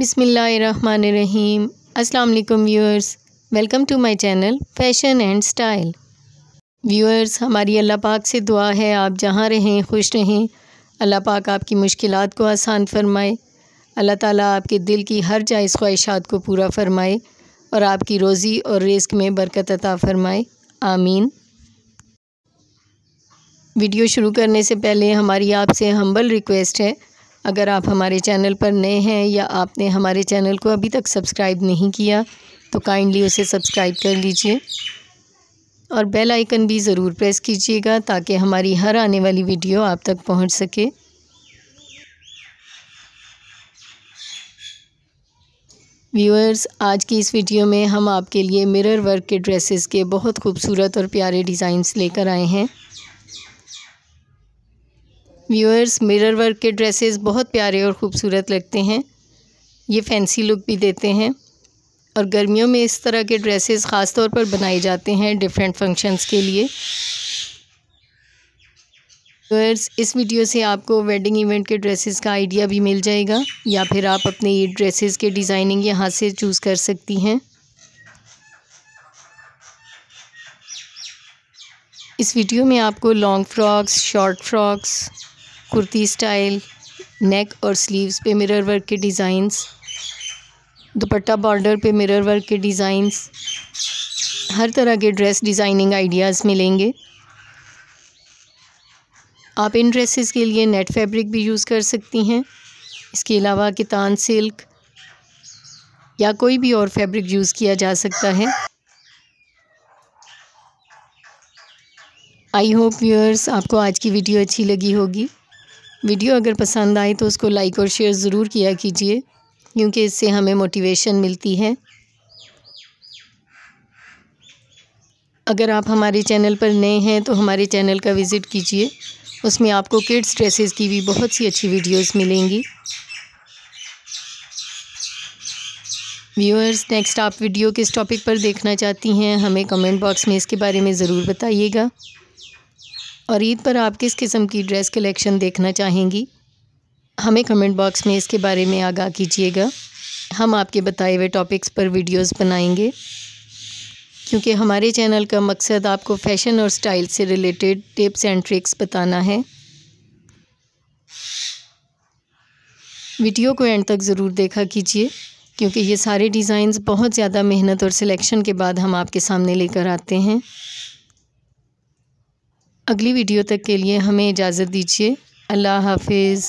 बिसमीम् अल्लाम viewers welcome to my channel fashion and style viewers हमारी अल्लाह पाक से दुआ है आप जहाँ रहें खुश रहें अल्लाह पाक आपकी मुश्किल को आसान फरमाए अल्लाह ताला आपके दिल की हर जायज़ ख्वाहिशात को पूरा फरमाए और आपकी रोज़ी और रिस्क में बरकत अता फरमाए आमीन वीडियो शुरू करने से पहले हमारी आपसे हम्बल रिक्वेस्ट है अगर आप हमारे चैनल पर नए हैं या आपने हमारे चैनल को अभी तक सब्सक्राइब नहीं किया तो काइंडली उसे सब्सक्राइब कर लीजिए और बेल आइकन भी ज़रूर प्रेस कीजिएगा ताकि हमारी हर आने वाली वीडियो आप तक पहुंच सके व्यूअर्स आज की इस वीडियो में हम आपके लिए मिरर वर्क के ड्रेसेस के बहुत खूबसूरत और प्यारे डिज़ाइंस लेकर आए हैं व्यूअर्स मिरर वर्क के ड्रेसेस बहुत प्यारे और ख़ूबसूरत लगते हैं ये फैंसी लुक भी देते हैं और गर्मियों में इस तरह के ड्रेसेस ख़ास तौर पर बनाए जाते हैं डिफरेंट फंक्शंस के लिए व्यूअर्स इस वीडियो से आपको वेडिंग इवेंट के ड्रेसेस का आइडिया भी मिल जाएगा या फिर आप अपने ये ड्रेसेस के डिज़ाइनिंग यहाँ से चूज़ कर सकती हैं इस वीडियो में आपको long frocks short frocks kurti style neck और स्लीव्स पे मिरर वर्क के डिज़ाइंस दुपट्टा बॉर्डर पे मिरर वर्क के डिज़ाइंस हर तरह के ड्रेस डिज़ाइनिंग आइडियाज़ मिलेंगे आप इन ड्रेसेस के लिए नेट फैब्रिक भी यूज़ कर सकती हैं इसके अलावा कितान सिल्क या कोई भी और फैब्रिक यूज़ किया जा सकता है आई होप व्यूअर्स आपको आज की वीडियो अच्छी लगी होगी वीडियो अगर पसंद आए तो उसको लाइक और शेयर ज़रूर किया कीजिए क्योंकि इससे हमें मोटिवेशन मिलती है अगर आप हमारे चैनल पर नए हैं तो हमारे चैनल का विज़िट कीजिए उसमें आपको किड्स ड्रेसेस की भी बहुत सी अच्छी वीडियोस मिलेंगी व्यूअर्स नेक्स्ट आप वीडियो किस टॉपिक पर देखना चाहती हैं हमें कमेंट बॉक्स में इसके बारे में ज़रूर बताइएगा और ईद पर आप किस किस्म की ड्रेस कलेक्शन देखना चाहेंगी हमें कमेंट बॉक्स में इसके बारे में आगाह कीजिएगा हम आपके बताए हुए टॉपिक्स पर वीडियोस बनाएंगे क्योंकि हमारे चैनल का मकसद आपको फ़ैशन और स्टाइल से रिलेटेड टिप्स एंड ट्रिक्स बताना है वीडियो को एंड तक ज़रूर देखा कीजिए क्योंकि ये सारे डिज़ाइंस बहुत ज़्यादा मेहनत और सिलेक्शन के बाद हम आपके सामने लेकर आते हैं अगली वीडियो तक के लिए हमें इजाज़त दीजिए अल्लाह हाफिज़